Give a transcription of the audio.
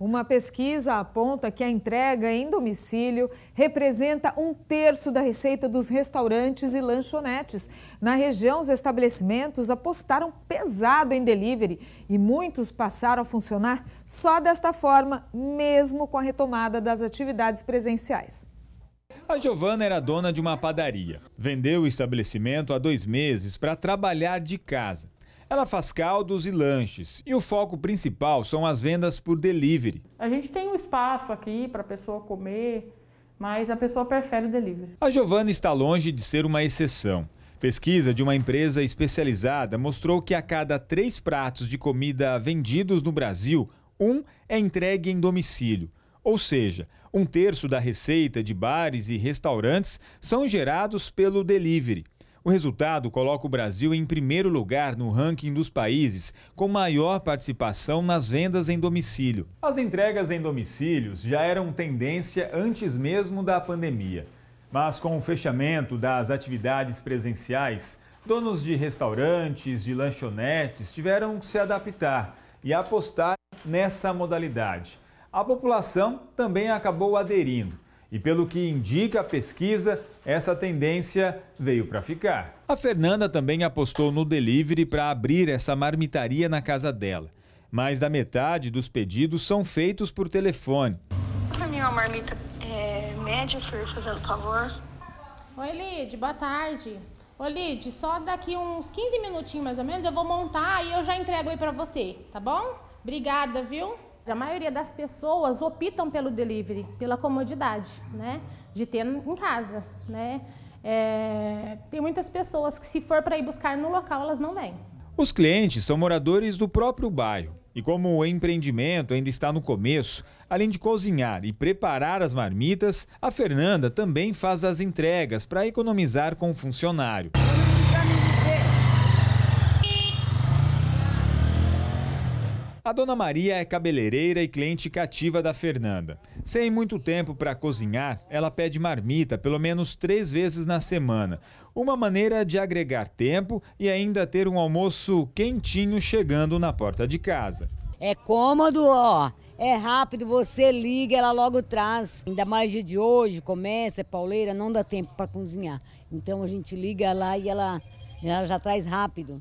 Uma pesquisa aponta que a entrega em domicílio representa um terço da receita dos restaurantes e lanchonetes. Na região, os estabelecimentos apostaram pesado em delivery e muitos passaram a funcionar só desta forma, mesmo com a retomada das atividades presenciais. A Giovana era dona de uma padaria. Vendeu o estabelecimento há dois meses para trabalhar de casa. Ela faz caldos e lanches e o foco principal são as vendas por delivery. A gente tem um espaço aqui para a pessoa comer, mas a pessoa prefere o delivery. A Giovana está longe de ser uma exceção. Pesquisa de uma empresa especializada mostrou que a cada três pratos de comida vendidos no Brasil, um é entregue em domicílio. Ou seja, um terço da receita de bares e restaurantes são gerados pelo delivery. O resultado coloca o Brasil em primeiro lugar no ranking dos países com maior participação nas vendas em domicílio. As entregas em domicílios já eram tendência antes mesmo da pandemia. Mas com o fechamento das atividades presenciais, donos de restaurantes, de lanchonetes tiveram que se adaptar e apostar nessa modalidade. A população também acabou aderindo. E pelo que indica a pesquisa, essa tendência veio para ficar. A Fernanda também apostou no delivery para abrir essa marmitaria na casa dela. Mais da metade dos pedidos são feitos por telefone. Para mim, uma marmita é, média, por fazendo favor. Oi, Lid, boa tarde. Ô, Lid, só daqui uns 15 minutinhos mais ou menos eu vou montar e eu já entrego aí para você, tá bom? Obrigada, viu? A maioria das pessoas optam pelo delivery, pela comodidade, né? De ter em casa, né? É, tem muitas pessoas que se for para ir buscar no local, elas não vêm. Os clientes são moradores do próprio bairro. E como o empreendimento ainda está no começo, além de cozinhar e preparar as marmitas, a Fernanda também faz as entregas para economizar com o funcionário. A dona Maria é cabeleireira e cliente cativa da Fernanda. Sem muito tempo para cozinhar, ela pede marmita pelo menos três vezes na semana. Uma maneira de agregar tempo e ainda ter um almoço quentinho chegando na porta de casa. É cômodo, ó. É rápido, você liga, ela logo traz. Ainda mais dia de hoje, começa, é pauleira, não dá tempo para cozinhar. Então a gente liga lá e ela, ela já traz rápido.